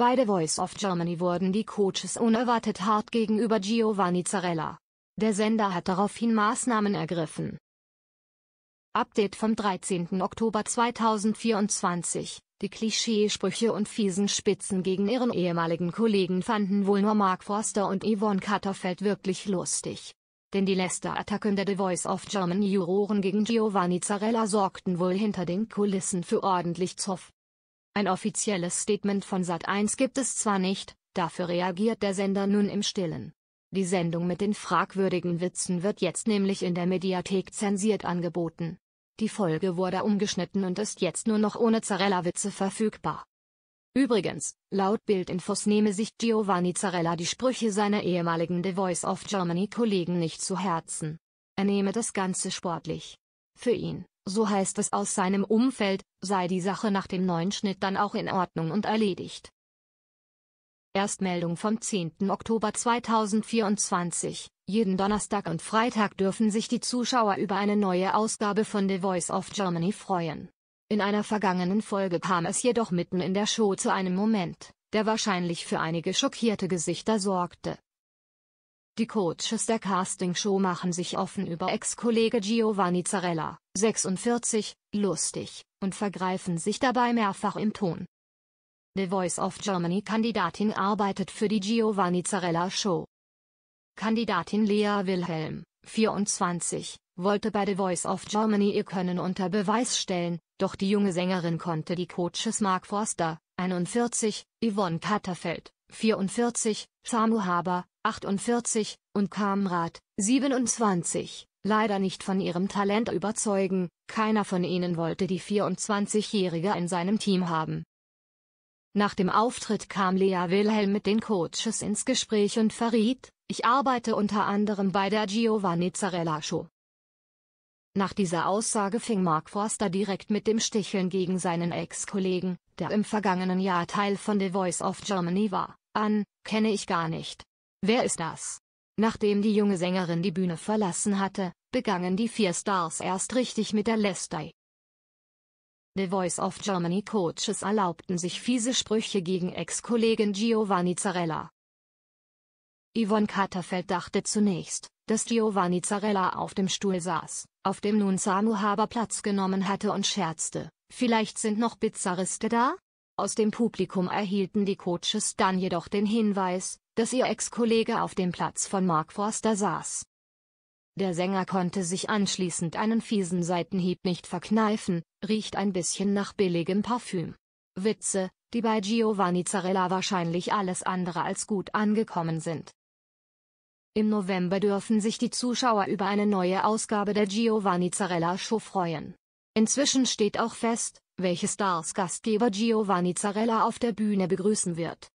Bei The Voice of Germany wurden die Coaches unerwartet hart gegenüber Giovanni Zarella. Der Sender hat daraufhin Maßnahmen ergriffen. Update vom 13. Oktober 2024 die Klischeesprüche und fiesen Spitzen gegen ihren ehemaligen Kollegen fanden wohl nur Mark Forster und Yvonne Katterfeld wirklich lustig. Denn die Lester-Attacken der The Voice of Germany Juroren gegen Giovanni Zarella sorgten wohl hinter den Kulissen für ordentlich Zoff. Ein offizielles Statement von Sat1 gibt es zwar nicht, dafür reagiert der Sender nun im stillen. Die Sendung mit den fragwürdigen Witzen wird jetzt nämlich in der Mediathek zensiert angeboten. Die Folge wurde umgeschnitten und ist jetzt nur noch ohne Zarella-Witze verfügbar. Übrigens, laut Bildinfos nehme sich Giovanni Zarella die Sprüche seiner ehemaligen The Voice of Germany Kollegen nicht zu Herzen. Er nehme das Ganze sportlich. Für ihn, so heißt es aus seinem Umfeld, sei die Sache nach dem neuen Schnitt dann auch in Ordnung und erledigt. Erstmeldung vom 10. Oktober 2024. Jeden Donnerstag und Freitag dürfen sich die Zuschauer über eine neue Ausgabe von The Voice of Germany freuen. In einer vergangenen Folge kam es jedoch mitten in der Show zu einem Moment, der wahrscheinlich für einige schockierte Gesichter sorgte. Die Coaches der Castingshow machen sich offen über Ex-Kollege Giovanni Zarella, 46, lustig, und vergreifen sich dabei mehrfach im Ton. The Voice of Germany-Kandidatin arbeitet für die Giovanni Zarella Show. Kandidatin Lea Wilhelm, 24, wollte bei The Voice of Germany ihr Können unter Beweis stellen, doch die junge Sängerin konnte die Coaches Mark Forster, 41, Yvonne Katterfeld, 44, Samu Haber, 48, und Kamrat, 27, leider nicht von ihrem Talent überzeugen, keiner von ihnen wollte die 24-Jährige in seinem Team haben. Nach dem Auftritt kam Lea Wilhelm mit den Coaches ins Gespräch und verriet, ich arbeite unter anderem bei der Giovanni Zarella Show. Nach dieser Aussage fing Mark Forster direkt mit dem Sticheln gegen seinen Ex-Kollegen, der im vergangenen Jahr Teil von The Voice of Germany war, an, kenne ich gar nicht. Wer ist das? Nachdem die junge Sängerin die Bühne verlassen hatte, begannen die vier Stars erst richtig mit der Lästei. The Voice of Germany Coaches erlaubten sich fiese Sprüche gegen Ex-Kollegen Giovanni Zarella. Yvonne Katterfeld dachte zunächst, dass Giovanni Zarella auf dem Stuhl saß, auf dem nun Samu Haber Platz genommen hatte und scherzte, vielleicht sind noch Bizarriste da? Aus dem Publikum erhielten die Coaches dann jedoch den Hinweis, dass ihr Ex-Kollege auf dem Platz von Mark Forster saß. Der Sänger konnte sich anschließend einen fiesen Seitenhieb nicht verkneifen, riecht ein bisschen nach billigem Parfüm. Witze, die bei Giovanni Zarella wahrscheinlich alles andere als gut angekommen sind. Im November dürfen sich die Zuschauer über eine neue Ausgabe der Giovanni Zarella Show freuen. Inzwischen steht auch fest, welche Stars Gastgeber Giovanni Zarella auf der Bühne begrüßen wird.